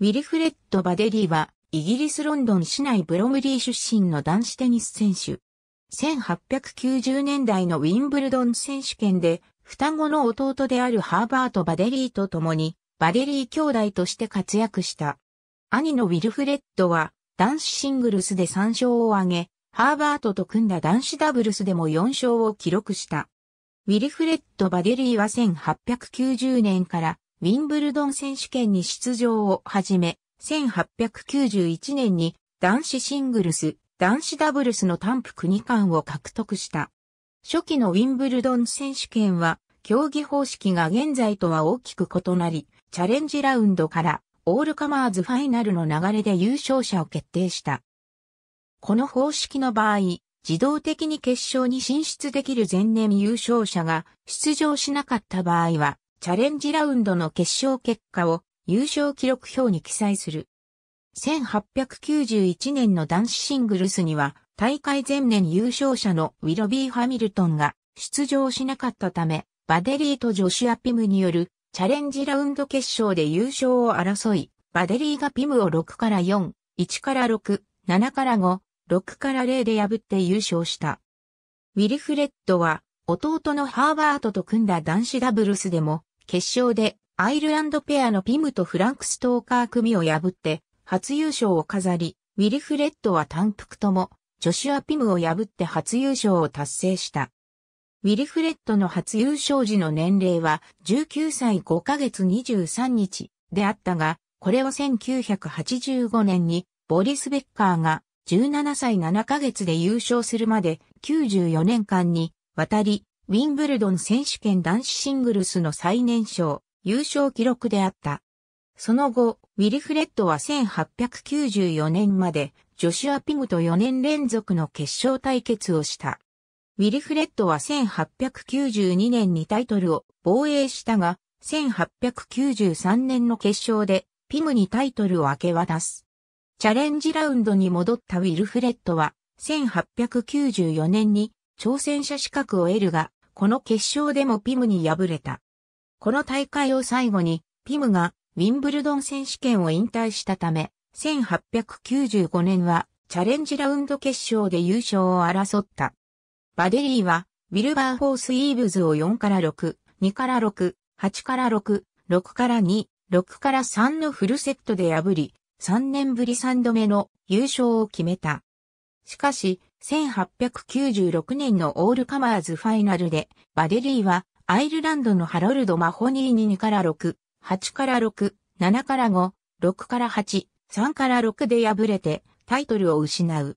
ウィルフレッド・バデリーは、イギリス・ロンドン市内ブロムリー出身の男子テニス選手。1890年代のウィンブルドン選手権で、双子の弟であるハーバート・バデリーと共に、バデリー兄弟として活躍した。兄のウィルフレッドは、男子シングルスで3勝を挙げ、ハーバートと組んだ男子ダブルスでも4勝を記録した。ウィルフレッド・バデリーは1890年からウィンブルドン選手権に出場をはじめ、1891年に男子シングルス、男子ダブルスの単服2間を獲得した。初期のウィンブルドン選手権は、競技方式が現在とは大きく異なり、チャレンジラウンドからオールカマーズファイナルの流れで優勝者を決定した。この方式の場合、自動的に決勝に進出できる前年優勝者が出場しなかった場合は、チャレンジラウンドの決勝結果を優勝記録表に記載する。1891年の男子シングルスには大会前年優勝者のウィロビー・ハミルトンが出場しなかったため、バデリーとジョシュア・ピムによるチャレンジラウンド決勝で優勝を争い、バデリーがピムを6から4、1から6、7から5、6から0で破って優勝した。ウィルフレッドは弟のハーバートと組んだ男子ダブルスでも決勝でアイルランドペアのピムとフランク・ストーカー組を破って初優勝を飾り、ウィルフレッドは単服ともジョシュア・ピムを破って初優勝を達成した。ウィルフレッドの初優勝時の年齢は19歳5ヶ月23日であったが、これは1985年にボリス・ベッカーが17歳7ヶ月で優勝するまで94年間に渡りウィンブルドン選手権男子シングルスの最年少、優勝記録であった。その後、ウィルフレッドは1894年まで、ジョシュア・ピムと4年連続の決勝対決をした。ウィルフレッドは1892年にタイトルを防衛したが、1893年の決勝でピムにタイトルを明け渡す。チャレンジラウンドに戻ったウィルフレッドは、1894年に挑戦者資格を得るが、この決勝でもピムに敗れた。この大会を最後に、ピムがウィンブルドン選手権を引退したため、1895年はチャレンジラウンド決勝で優勝を争った。バデリーは、ウィルバーフォース・イーブズを4から6、2から6、8から6、6から2、6から3のフルセットで破り、3年ぶり3度目の優勝を決めた。しかし、1896年のオールカマーズファイナルで、バデリーはアイルランドのハロルド・マホニーに2から6、8から6、7から5、6から8、3から6で敗れてタイトルを失う。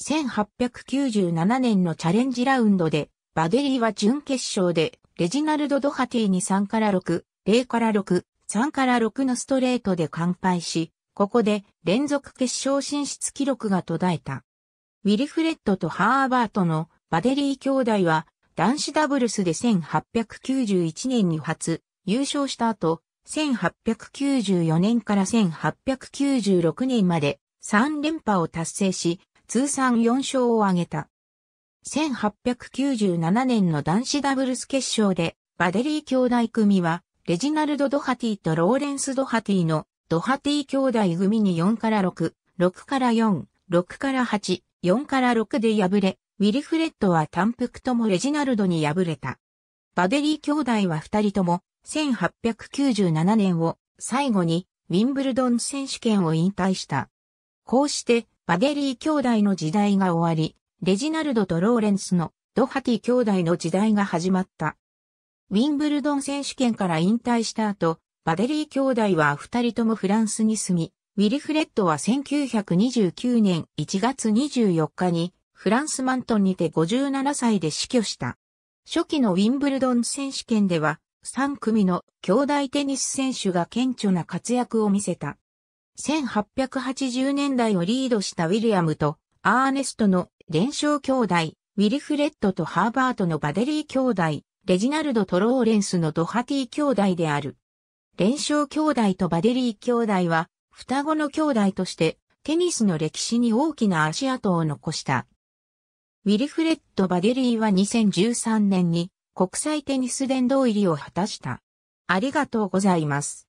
1897年のチャレンジラウンドで、バデリーは準決勝でレジナルド・ドハティに3から6、0から6、3から6のストレートで完敗し、ここで連続決勝進出記録が途絶えた。ウィルフレッドとハーバートのバデリー兄弟は男子ダブルスで1891年に初優勝した後、1894年から1896年まで3連覇を達成し、通算4勝を挙げた。1897年の男子ダブルス決勝で、バデリー兄弟組は、レジナルド・ドハティとローレンス・ドハティのドハティ兄弟組に4から6、6から4、6から8、4から6で敗れ、ウィリフレッドは単服ともレジナルドに敗れた。バデリー兄弟は二人とも1897年を最後にウィンブルドン選手権を引退した。こうしてバデリー兄弟の時代が終わり、レジナルドとローレンスのドハティ兄弟の時代が始まった。ウィンブルドン選手権から引退した後、バデリー兄弟は二人ともフランスに住み、ウィルフレッドは1929年1月24日にフランスマントンにて57歳で死去した。初期のウィンブルドン選手権では3組の兄弟テニス選手が顕著な活躍を見せた。1880年代をリードしたウィリアムとアーネストの連勝兄弟、ウィルフレッドとハーバートのバデリー兄弟、レジナルドトローレンスのドハティ兄弟である。連勝兄弟とバデリー兄弟は双子の兄弟として、テニスの歴史に大きな足跡を残した。ウィルフレッド・バデリーは2013年に国際テニス殿堂入りを果たした。ありがとうございます。